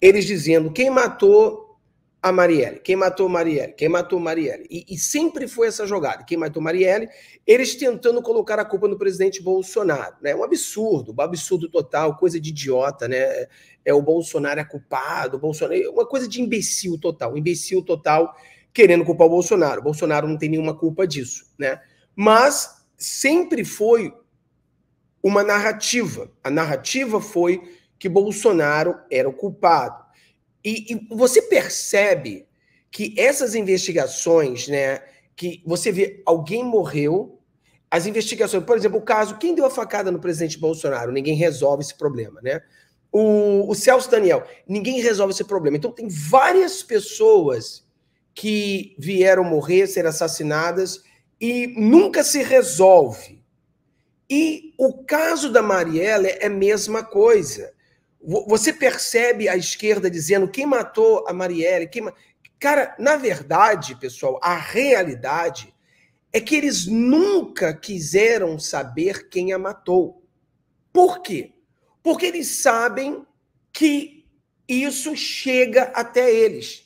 eles dizendo quem matou a Marielle, quem matou Marielle, quem matou Marielle. E, e sempre foi essa jogada, quem matou Marielle, eles tentando colocar a culpa no presidente Bolsonaro. É né? um absurdo, um absurdo total, coisa de idiota, né? É, é o Bolsonaro é culpado, o Bolsonaro, é uma coisa de imbecil total, imbecil total querendo culpar o Bolsonaro. O Bolsonaro não tem nenhuma culpa disso, né? Mas sempre foi uma narrativa. A narrativa foi que Bolsonaro era o culpado. E, e você percebe que essas investigações, né, que você vê alguém morreu, as investigações, por exemplo, o caso, quem deu a facada no presidente Bolsonaro? Ninguém resolve esse problema, né? O, o Celso Daniel, ninguém resolve esse problema. Então, tem várias pessoas que vieram morrer, ser assassinadas, e nunca se resolve. E o caso da Marielle é a mesma coisa. Você percebe a esquerda dizendo quem matou a Marielle? Quem... Cara, na verdade, pessoal, a realidade é que eles nunca quiseram saber quem a matou. Por quê? Porque eles sabem que isso chega até eles.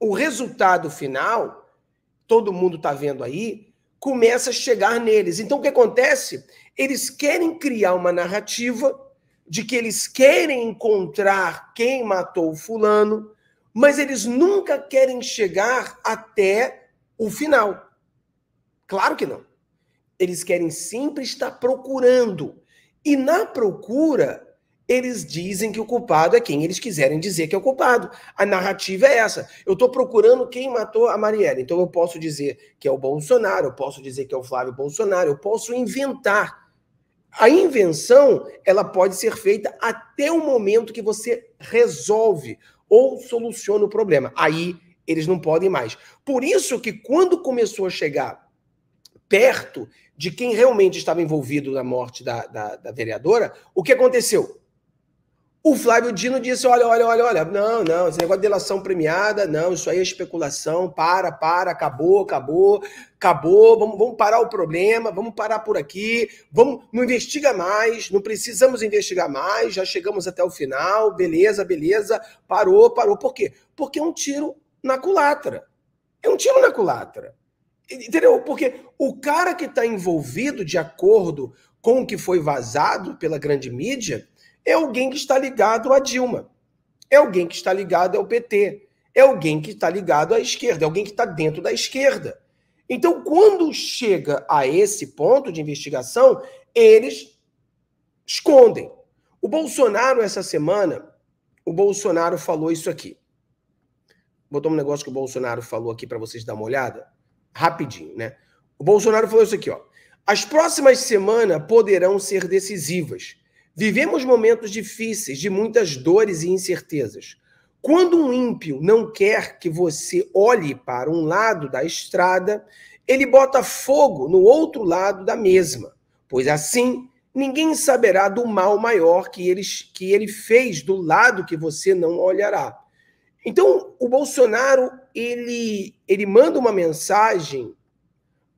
O resultado final, todo mundo está vendo aí, começa a chegar neles. Então, o que acontece? Eles querem criar uma narrativa de que eles querem encontrar quem matou o Fulano, mas eles nunca querem chegar até o final. Claro que não. Eles querem sempre estar procurando. E na procura, eles dizem que o culpado é quem eles quiserem dizer que é o culpado. A narrativa é essa. Eu estou procurando quem matou a Marielle. Então eu posso dizer que é o Bolsonaro, eu posso dizer que é o Flávio Bolsonaro, eu posso inventar a invenção ela pode ser feita até o momento que você resolve ou soluciona o problema. Aí eles não podem mais. Por isso que quando começou a chegar perto de quem realmente estava envolvido na morte da, da, da vereadora, o que aconteceu? O Flávio Dino disse: olha, olha, olha, olha, não, não, esse negócio de delação premiada, não, isso aí é especulação, para, para, acabou, acabou, acabou, vamos, vamos parar o problema, vamos parar por aqui, vamos, não investiga mais, não precisamos investigar mais, já chegamos até o final, beleza, beleza, parou, parou. Por quê? Porque é um tiro na culatra. É um tiro na culatra. Entendeu? Porque o cara que está envolvido de acordo com o que foi vazado pela grande mídia é alguém que está ligado a Dilma, é alguém que está ligado ao PT, é alguém que está ligado à esquerda, é alguém que está dentro da esquerda. Então, quando chega a esse ponto de investigação, eles escondem. O Bolsonaro, essa semana, o Bolsonaro falou isso aqui. Botou um negócio que o Bolsonaro falou aqui para vocês dar uma olhada, rapidinho, né? O Bolsonaro falou isso aqui, ó. As próximas semanas poderão ser decisivas Vivemos momentos difíceis, de muitas dores e incertezas. Quando um ímpio não quer que você olhe para um lado da estrada, ele bota fogo no outro lado da mesma, pois assim ninguém saberá do mal maior que ele, que ele fez do lado que você não olhará. Então, o Bolsonaro, ele, ele manda uma mensagem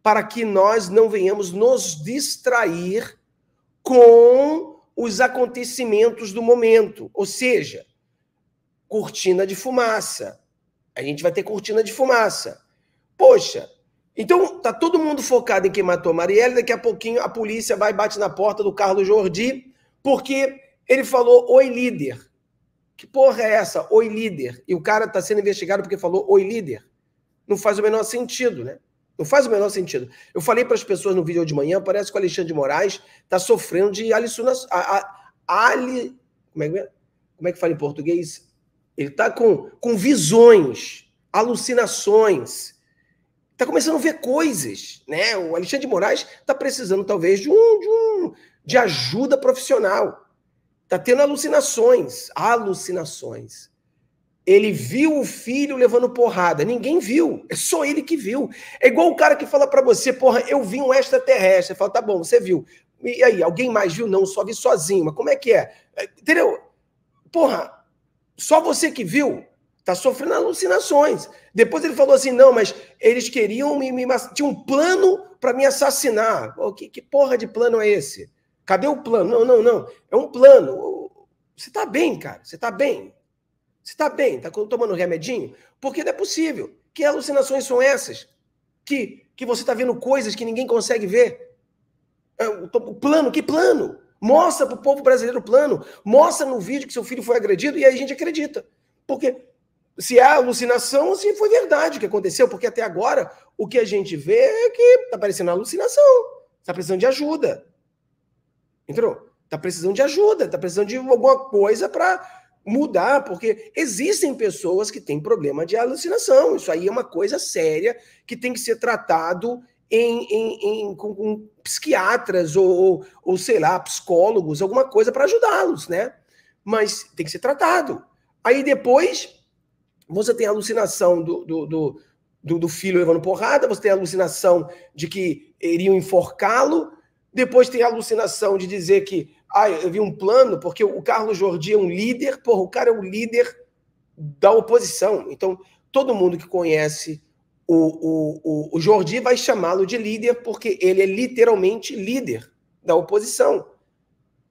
para que nós não venhamos nos distrair com os acontecimentos do momento, ou seja, cortina de fumaça. A gente vai ter cortina de fumaça. Poxa, então tá todo mundo focado em quem matou Marielle, daqui a pouquinho a polícia vai e bate na porta do Carlos Jordi, porque ele falou oi líder. Que porra é essa? Oi líder. E o cara tá sendo investigado porque falou oi líder. Não faz o menor sentido, né? Não faz o menor sentido. Eu falei para as pessoas no vídeo de manhã, parece que o Alexandre de Moraes está sofrendo de alicina, a, a, ali, como, é, que, é? como é que fala em português? Ele está com, com visões, alucinações. Está começando a ver coisas. Né? O Alexandre de Moraes está precisando, talvez, de um, de um de ajuda profissional. Está tendo alucinações, alucinações. Ele viu o filho levando porrada. Ninguém viu. É só ele que viu. É igual o cara que fala para você, porra, eu vi um extraterrestre. Fala, tá bom, você viu. E aí, alguém mais viu? Não, só vi sozinho. Mas como é que é? é? Entendeu? Porra, só você que viu tá sofrendo alucinações. Depois ele falou assim, não, mas eles queriam me, me tinha um plano para me assassinar. Oh, que, que porra de plano é esse? Cadê o plano? Não, não, não. É um plano. Você tá bem, cara. Você tá bem. Você está bem, está tomando um remedinho? Porque não é possível. Que alucinações são essas? Que, que você está vendo coisas que ninguém consegue ver? É, o plano, que plano? Mostra para o povo brasileiro o plano. Mostra no vídeo que seu filho foi agredido e aí a gente acredita. Porque se há alucinação, se foi verdade o que aconteceu, porque até agora o que a gente vê é que está parecendo alucinação. Está precisando de ajuda. Entrou? Está precisando de ajuda, está precisando de alguma coisa para mudar, porque existem pessoas que têm problema de alucinação. Isso aí é uma coisa séria que tem que ser tratado em, em, em com, com, psiquiatras ou, ou, ou, sei lá, psicólogos, alguma coisa para ajudá-los, né? Mas tem que ser tratado. Aí depois você tem a alucinação do, do, do, do, do filho levando porrada, você tem a alucinação de que iriam enforcá-lo, depois tem a alucinação de dizer que ah, eu vi um plano, porque o Carlos Jordi é um líder, porra, o cara é o líder da oposição. Então, todo mundo que conhece o, o, o, o Jordi vai chamá-lo de líder, porque ele é literalmente líder da oposição.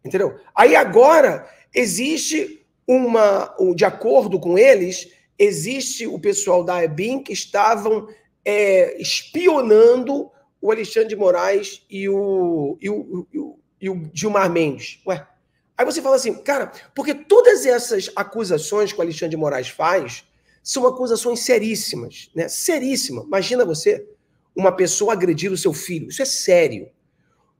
Entendeu? Aí agora existe uma. De acordo com eles, existe o pessoal da EBIM que estavam é, espionando o Alexandre de Moraes e o, e o, e o e o Gilmar Mendes. Ué. Aí você fala assim, cara, porque todas essas acusações que o Alexandre de Moraes faz são acusações seríssimas, né? Seríssima. Imagina você, uma pessoa agredir o seu filho. Isso é sério.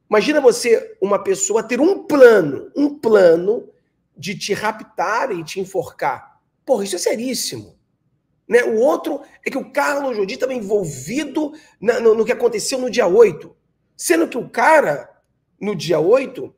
Imagina você, uma pessoa ter um plano, um plano de te raptar e te enforcar. Porra, isso é seríssimo. Né? O outro é que o Carlos Jodi estava envolvido na, no, no que aconteceu no dia 8. Sendo que o cara no dia 8,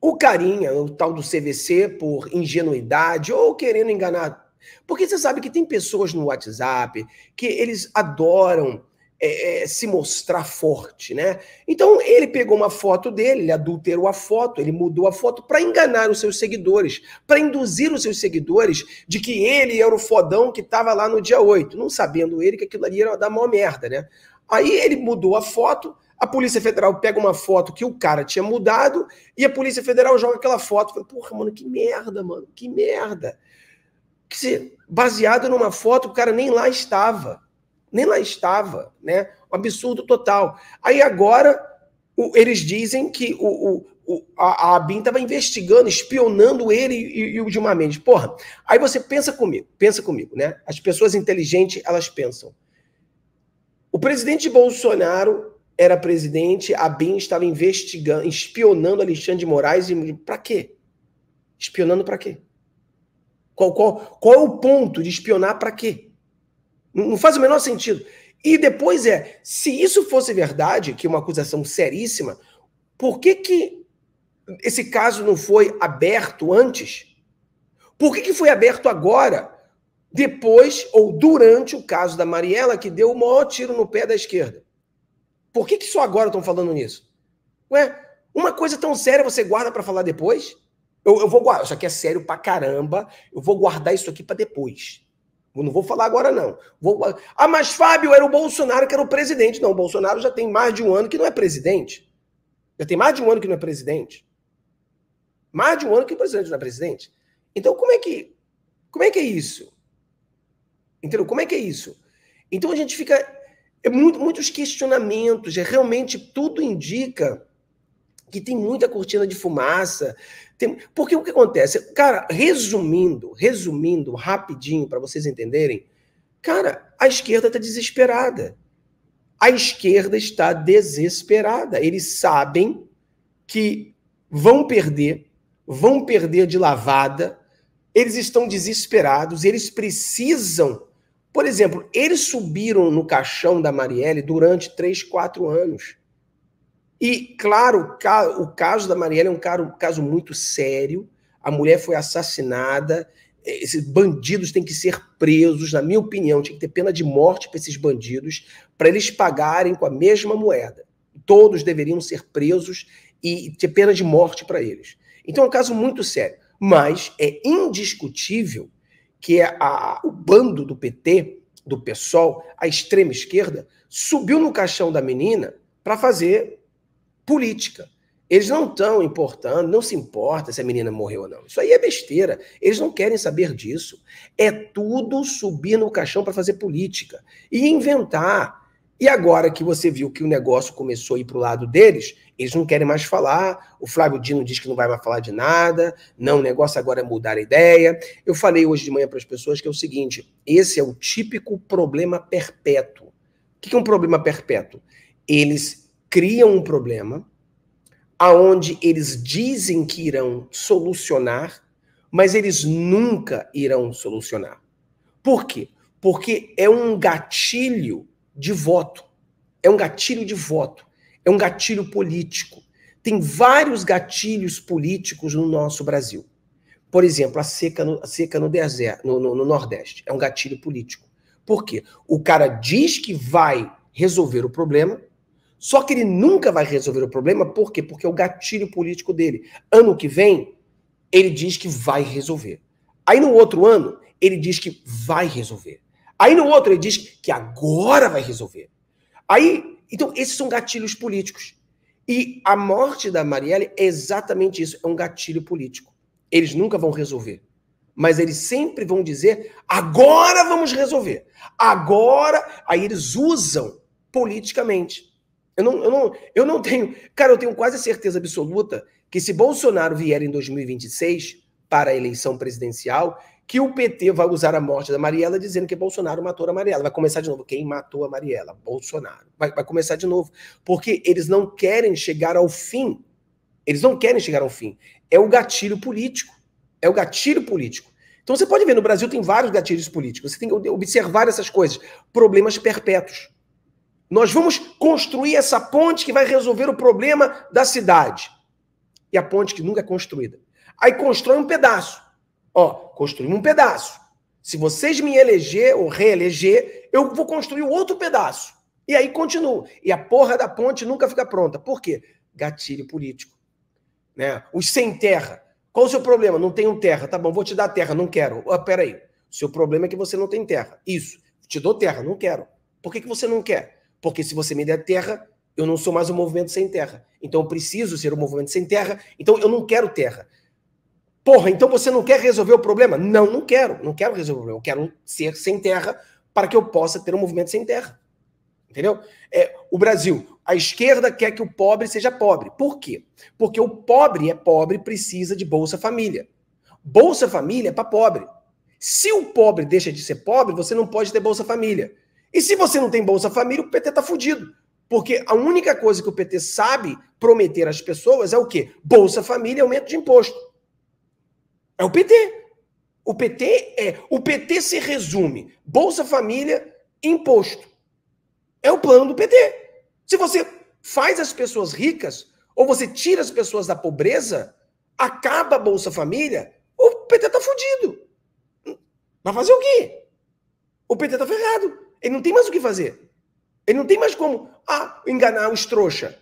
o carinha, o tal do CVC, por ingenuidade ou querendo enganar. Porque você sabe que tem pessoas no WhatsApp que eles adoram é, é, se mostrar forte, né? Então ele pegou uma foto dele, ele adulterou a foto, ele mudou a foto para enganar os seus seguidores, para induzir os seus seguidores de que ele era o fodão que estava lá no dia 8, não sabendo ele que aquilo ali era da maior merda, né? Aí ele mudou a foto, a Polícia Federal pega uma foto que o cara tinha mudado e a Polícia Federal joga aquela foto. Fala, Porra, mano, que merda, mano, que merda. Que se, baseado numa foto, o cara nem lá estava. Nem lá estava, né? Um absurdo total. Aí agora o, eles dizem que o, o, a, a Abin estava investigando, espionando ele e, e o Gilmar Mendes. Porra, aí você pensa comigo, pensa comigo, né? As pessoas inteligentes, elas pensam. O presidente Bolsonaro era presidente, a BIM estava investigando, espionando Alexandre de Moraes e para quê? Espionando para quê? Qual, qual, qual é o ponto de espionar para quê? Não, faz o menor sentido. E depois é, se isso fosse verdade, que é uma acusação seríssima, por que, que esse caso não foi aberto antes? Por que, que foi aberto agora, depois ou durante o caso da Mariela, que deu o maior tiro no pé da esquerda? Por que, que só agora estão falando nisso? Ué, uma coisa tão séria você guarda para falar depois? Eu, eu vou guardar, isso aqui é sério pra caramba, eu vou guardar isso aqui para depois. Eu não vou falar agora, não. Vou... Ah, ah, mas Fábio era o Bolsonaro que era o presidente. Não, o Bolsonaro já tem mais de um ano que não é presidente. Já tem mais de um ano que não é presidente. Mais de um ano que o presidente não é presidente. Então, como é que. Como é que é isso? Entendeu? Como é que é isso? Então a gente fica é muito, muitos questionamentos. É, realmente tudo indica que tem muita cortina de fumaça. Tem... Porque o que acontece? Cara, resumindo, resumindo rapidinho para vocês entenderem, cara, a esquerda está desesperada. A esquerda está desesperada. Eles sabem que vão perder, vão perder de lavada. Eles estão desesperados, eles precisam por exemplo, eles subiram no caixão da Marielle durante três, quatro anos. E, claro, o caso da Marielle é um caso muito sério. A mulher foi assassinada. Esses bandidos têm que ser presos, na minha opinião, tinha que ter pena de morte para esses bandidos, para eles pagarem com a mesma moeda. Todos deveriam ser presos e ter pena de morte para eles. Então é um caso muito sério. Mas é indiscutível que é a, o bando do PT, do PSOL, a extrema esquerda, subiu no caixão da menina para fazer política. Eles não estão importando, não se importa se a menina morreu ou não. Isso aí é besteira. Eles não querem saber disso. É tudo subir no caixão para fazer política e inventar e agora que você viu que o negócio começou a ir para o lado deles, eles não querem mais falar. O Flávio Dino diz que não vai mais falar de nada. Não, o negócio agora é mudar a ideia. Eu falei hoje de manhã para as pessoas que é o seguinte: esse é o típico problema perpétuo. O que é um problema perpétuo? Eles criam um problema aonde eles dizem que irão solucionar, mas eles nunca irão solucionar. Por quê? Porque é um gatilho de voto. É um gatilho de voto. É um gatilho político. Tem vários gatilhos políticos no nosso Brasil. Por exemplo, a seca no, a seca no, deserto, no, no, no Nordeste é um gatilho político. Por quê? O cara diz que vai resolver o problema, só que ele nunca vai resolver o problema, por quê? Porque é o gatilho político dele. Ano que vem, ele diz que vai resolver. Aí no outro ano, ele diz que vai resolver. Aí no outro ele diz que agora vai resolver. Aí, então, esses são gatilhos políticos. E a morte da Marielle é exatamente isso, é um gatilho político. Eles nunca vão resolver. Mas eles sempre vão dizer: agora vamos resolver. Agora. Aí eles usam politicamente. Eu não, eu não, eu não tenho. Cara, eu tenho quase certeza absoluta que se Bolsonaro vier em 2026 para a eleição presidencial, que o PT vai usar a morte da Mariela dizendo que Bolsonaro matou a Mariela. Vai começar de novo. Quem matou a Mariela? Bolsonaro. Vai, vai começar de novo. Porque eles não querem chegar ao fim. Eles não querem chegar ao fim. É o gatilho político. É o gatilho político. Então você pode ver, no Brasil tem vários gatilhos políticos. Você tem que observar essas coisas. Problemas perpétuos. Nós vamos construir essa ponte que vai resolver o problema da cidade. E a ponte que nunca é construída. Aí constrói um pedaço. Ó, Construir um pedaço. Se vocês me eleger ou reeleger, eu vou construir outro pedaço. E aí continua. E a porra da ponte nunca fica pronta. Por quê? Gatilho político. Né? Os sem terra. Qual o seu problema? Não tenho terra. Tá bom, vou te dar terra, não quero. Ah, peraí. seu problema é que você não tem terra. Isso. Te dou terra, não quero. Por que, que você não quer? Porque se você me der terra, eu não sou mais um movimento sem terra. Então eu preciso ser um movimento sem terra. Então eu não quero terra. Porra, então você não quer resolver o problema? Não, não quero. Não quero resolver o problema. Eu quero ser sem terra para que eu possa ter um movimento sem terra. Entendeu? É, o Brasil, a esquerda quer que o pobre seja pobre. Por quê? Porque o pobre é pobre, precisa de Bolsa Família. Bolsa Família é para pobre. Se o pobre deixa de ser pobre, você não pode ter Bolsa Família. E se você não tem Bolsa Família, o PT tá fudido. Porque a única coisa que o PT sabe prometer às pessoas é o quê? Bolsa Família e aumento de imposto. É o PT. O PT é, o PT se resume Bolsa Família, imposto. É o plano do PT. Se você faz as pessoas ricas ou você tira as pessoas da pobreza, acaba a Bolsa Família, o PT tá fudido. Vai fazer o quê? O PT tá ferrado. Ele não tem mais o que fazer. Ele não tem mais como ah, enganar os trouxas.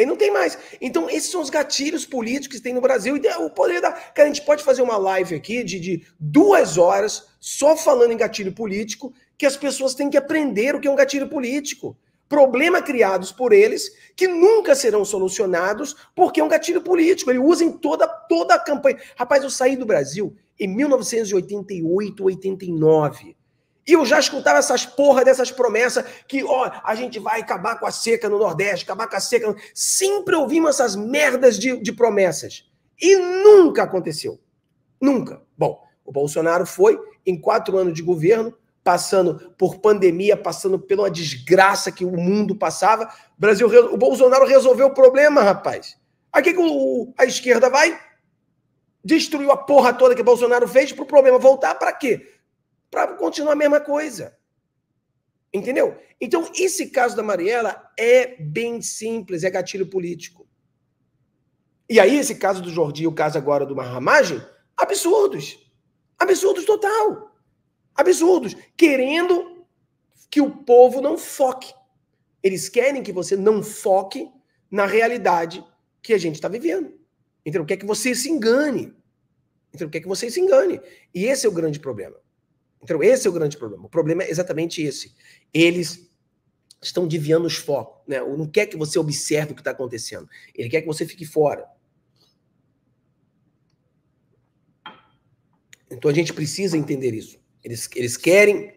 Ele não tem mais. Então, esses são os gatilhos políticos que tem no Brasil. E o poder da. Cara, a gente pode fazer uma live aqui de, de duas horas só falando em gatilho político, que as pessoas têm que aprender o que é um gatilho político. Problemas criados por eles que nunca serão solucionados porque é um gatilho político. Ele usa em toda, toda a campanha. Rapaz, eu saí do Brasil em 1988, 89. E eu já escutava essas porra dessas promessas que, ó, a gente vai acabar com a seca no Nordeste, acabar com a seca. No... Sempre ouvimos essas merdas de, de promessas. E nunca aconteceu. Nunca. Bom, o Bolsonaro foi, em quatro anos de governo, passando por pandemia, passando pela desgraça que o mundo passava. O Brasil, o Bolsonaro resolveu o problema, rapaz. Aqui que o, a esquerda vai destruiu a porra toda que Bolsonaro fez para o problema voltar para quê? para continuar a mesma coisa. Entendeu? Então, esse caso da Mariela é bem simples, é gatilho político. E aí, esse caso do Jordi e o caso agora do Marramagem, absurdos. Absurdos total. Absurdos. Querendo que o povo não foque. Eles querem que você não foque na realidade que a gente está vivendo. Entendeu? Quer que você se engane. Entendeu? Quer que você se engane. E esse é o grande problema. Então, esse é o grande problema. O problema é exatamente esse. Eles estão desviando os focos. Né? não quer que você observe o que está acontecendo. Ele quer que você fique fora. Então a gente precisa entender isso. Eles, eles querem.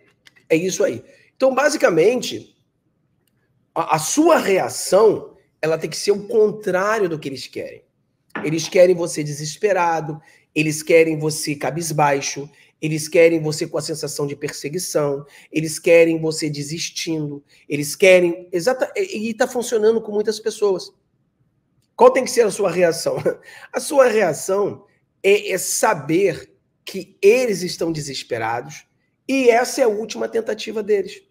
É isso aí. Então, basicamente, a, a sua reação ela tem que ser o contrário do que eles querem. Eles querem você desesperado, eles querem você cabisbaixo, eles querem você com a sensação de perseguição, eles querem você desistindo, eles querem. Exata... E está funcionando com muitas pessoas. Qual tem que ser a sua reação? A sua reação é, é saber que eles estão desesperados e essa é a última tentativa deles.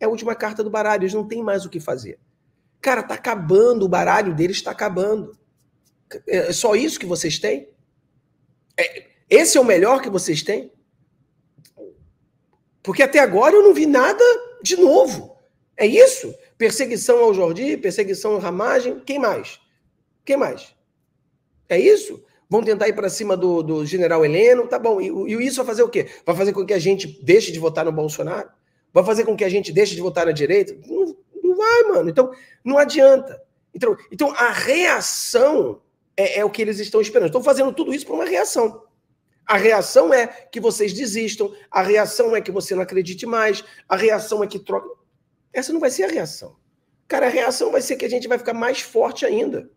É a última carta do baralho, eles não têm mais o que fazer. Cara, tá acabando, o baralho deles está acabando. É, é só isso que vocês têm? É, esse é o melhor que vocês têm? Porque até agora eu não vi nada de novo. É isso? Perseguição ao Jordi, perseguição à Ramagem, quem mais? Quem mais? É isso? Vão tentar ir para cima do, do, general Heleno, tá bom. E, e isso vai fazer o quê? Vai fazer com que a gente deixe de votar no Bolsonaro? Vai fazer com que a gente deixe de votar na direita? Não, não vai, mano. Então, não adianta. Então, então a reação é, é o que eles estão esperando. Estão fazendo tudo isso para uma reação. A reação é que vocês desistam, a reação é que você não acredite mais, a reação é que troca. Essa não vai ser a reação. Cara, a reação vai ser que a gente vai ficar mais forte ainda.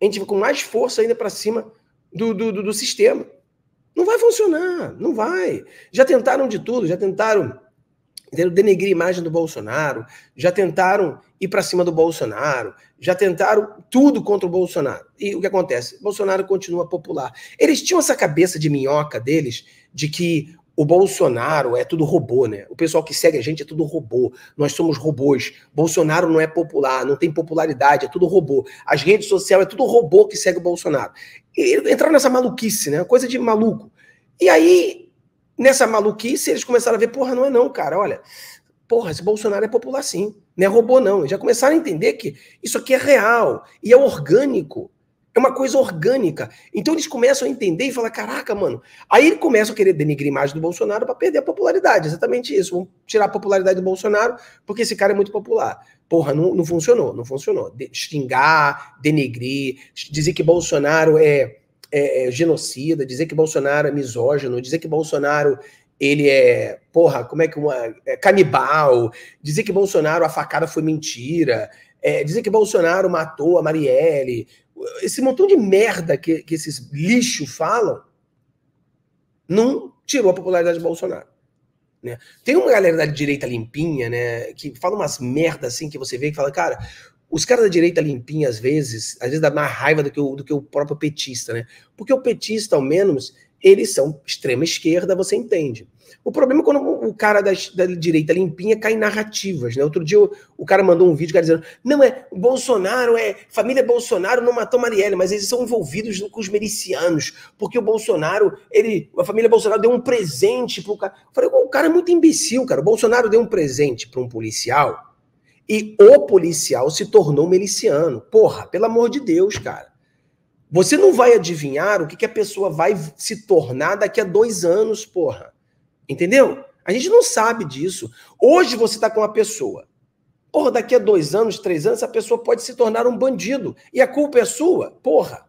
A gente vai com mais força ainda para cima do, do, do, do sistema. Não vai funcionar, não vai. Já tentaram de tudo, já tentaram Entendeu? Denegrir a imagem do Bolsonaro, já tentaram ir para cima do Bolsonaro, já tentaram tudo contra o Bolsonaro. E o que acontece? Bolsonaro continua popular. Eles tinham essa cabeça de minhoca deles de que o Bolsonaro é tudo robô, né? O pessoal que segue a gente é tudo robô. Nós somos robôs. Bolsonaro não é popular, não tem popularidade, é tudo robô. As redes sociais é tudo robô que segue o Bolsonaro. E entraram nessa maluquice, né? Coisa de maluco. E aí nessa maluquice, eles começaram a ver, porra, não é não, cara, olha, porra, esse Bolsonaro é popular sim, não é robô não. Eles já começaram a entender que isso aqui é real e é orgânico, é uma coisa orgânica. Então eles começam a entender e falar, caraca, mano. Aí eles começam a querer denigrir a imagem do Bolsonaro para perder a popularidade, exatamente isso. Vamos tirar a popularidade do Bolsonaro porque esse cara é muito popular. Porra, não, não funcionou, não funcionou. De, xingar, denigrir, dizer que Bolsonaro é é, é, genocida, dizer que Bolsonaro é misógino, dizer que Bolsonaro ele é, porra, como é que uma. É canibal, dizer que Bolsonaro, a facada foi mentira, é, dizer que Bolsonaro matou a Marielle, esse montão de merda que, que esses lixo falam, não tirou a popularidade de Bolsonaro. Né? Tem uma galera da direita limpinha, né, que fala umas merdas assim que você vê que fala, cara, os caras da direita limpinha, às vezes, às vezes dá mais raiva do que, o, do que o próprio petista, né? Porque o petista, ao menos, eles são extrema esquerda, você entende. O problema é quando o cara da, da direita limpinha cai em narrativas, né? Outro dia o, o cara mandou um vídeo cara dizendo: não, é o Bolsonaro, é família Bolsonaro não matou Marielle, mas eles são envolvidos com os milicianos, porque o Bolsonaro, ele, a família Bolsonaro deu um presente pro cara. Eu falei, o cara é muito imbecil, cara. O Bolsonaro deu um presente para um policial e o policial se tornou miliciano. Porra, pelo amor de Deus, cara. Você não vai adivinhar o que, que a pessoa vai se tornar daqui a dois anos, porra. Entendeu? A gente não sabe disso. Hoje você está com uma pessoa. Porra, daqui a dois anos, três anos, essa pessoa pode se tornar um bandido. E a culpa é sua? Porra.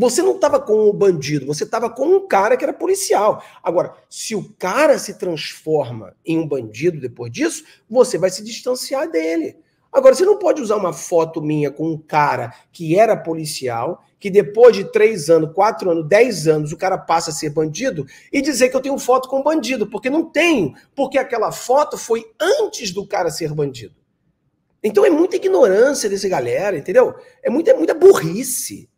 Você não estava com o bandido, você estava com um cara que era policial. Agora, se o cara se transforma em um bandido depois disso, você vai se distanciar dele. Agora, você não pode usar uma foto minha com um cara que era policial, que depois de três anos, quatro anos, dez anos, o cara passa a ser bandido e dizer que eu tenho foto com bandido, porque não tenho, porque aquela foto foi antes do cara ser bandido. Então é muita ignorância desse galera, entendeu? É muita, é muita burrice.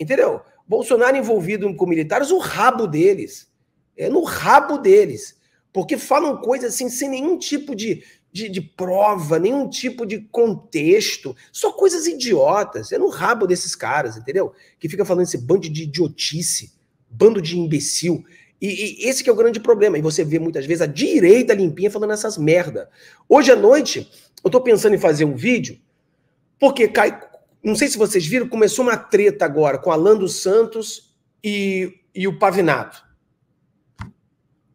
Entendeu? Bolsonaro envolvido com militares, o rabo deles. É no rabo deles. Porque falam coisas assim, sem nenhum tipo de, de, de, prova, nenhum tipo de contexto. Só coisas idiotas. É no rabo desses caras, entendeu? Que fica falando esse bando de idiotice, bando de imbecil. E, e esse que é o grande problema. E você vê muitas vezes a direita limpinha falando essas merda. Hoje à noite, eu tô pensando em fazer um vídeo, porque cai não sei se vocês viram, começou uma treta agora com Alan dos Santos e, e o Pavinato.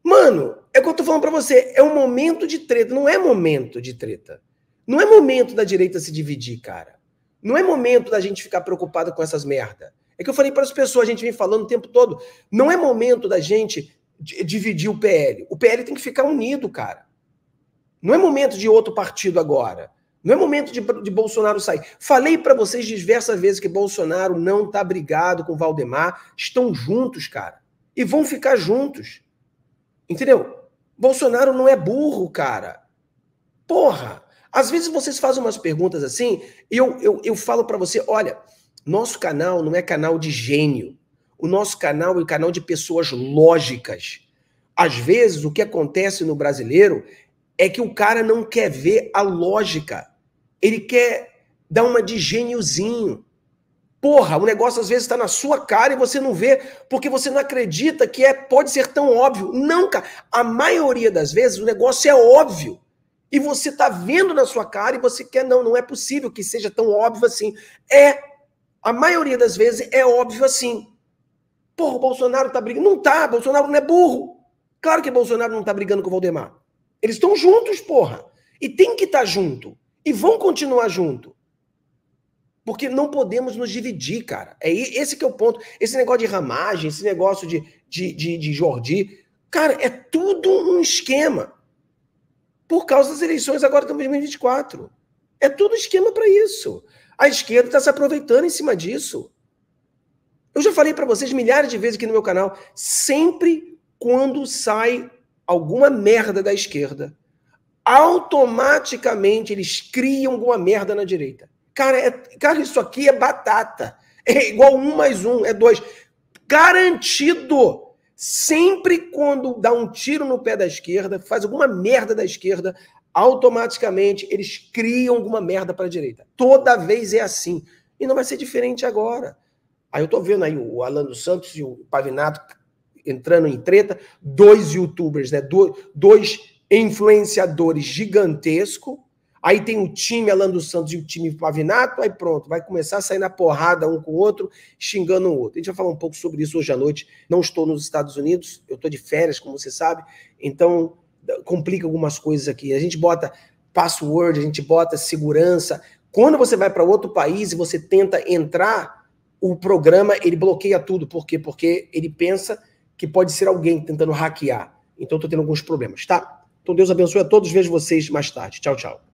Mano, é o que eu tô falando para você. É um momento de treta. Não é momento de treta. Não é momento da direita se dividir, cara. Não é momento da gente ficar preocupado com essas merda. É que eu falei para as pessoas, a gente vem falando o tempo todo. Não é momento da gente dividir o PL. O PL tem que ficar unido, cara. Não é momento de outro partido agora. Não é momento de, de Bolsonaro sair. Falei para vocês diversas vezes que Bolsonaro não tá brigado com Valdemar. Estão juntos, cara. E vão ficar juntos. Entendeu? Bolsonaro não é burro, cara. Porra! Às vezes vocês fazem umas perguntas assim e eu, eu, eu falo para você: olha, nosso canal não é canal de gênio. O nosso canal é o canal de pessoas lógicas. Às vezes o que acontece no brasileiro é que o cara não quer ver a lógica. Ele quer dar uma de gêniozinho. Porra, o negócio às vezes está na sua cara e você não vê, porque você não acredita que é, pode ser tão óbvio. Não, cara. A maioria das vezes o negócio é óbvio. E você está vendo na sua cara e você quer, não, não é possível que seja tão óbvio assim. É. A maioria das vezes é óbvio assim. Porra, o Bolsonaro tá brigando. Não tá, Bolsonaro não é burro. Claro que Bolsonaro não tá brigando com o Valdemar. Eles estão juntos, porra. E tem que estar tá junto. E vão continuar junto. Porque não podemos nos dividir, cara. É esse que é o ponto. Esse negócio de ramagem, esse negócio de, de, de, de Jordi. Cara, é tudo um esquema. Por causa das eleições agora de 2024. É tudo esquema para isso. A esquerda está se aproveitando em cima disso. Eu já falei para vocês milhares de vezes aqui no meu canal. Sempre quando sai alguma merda da esquerda, automaticamente eles criam alguma merda na direita. Cara, é, cara, isso aqui é batata. É igual um mais um, é dois. Garantido! Sempre quando dá um tiro no pé da esquerda, faz alguma merda da esquerda, automaticamente eles criam alguma merda para a direita. Toda vez é assim. E não vai ser diferente agora. Aí eu tô vendo aí o Alan dos Santos e o Pavinato entrando em treta, dois youtubers, né? Do, dois influenciadores gigantesco. Aí tem o time Alan dos Santos e o time Pavinato, aí pronto, vai começar a sair na porrada um com o outro, xingando o outro. A gente vai falar um pouco sobre isso hoje à noite. Não estou nos Estados Unidos, eu estou de férias, como você sabe, então complica algumas coisas aqui. A gente bota password, a gente bota segurança. Quando você vai para outro país e você tenta entrar, o programa ele bloqueia tudo. Por quê? Porque ele pensa que pode ser alguém tentando hackear. Então, estou tendo alguns problemas, tá? Então, Deus abençoe a todos. Vejo vocês mais tarde. Tchau, tchau.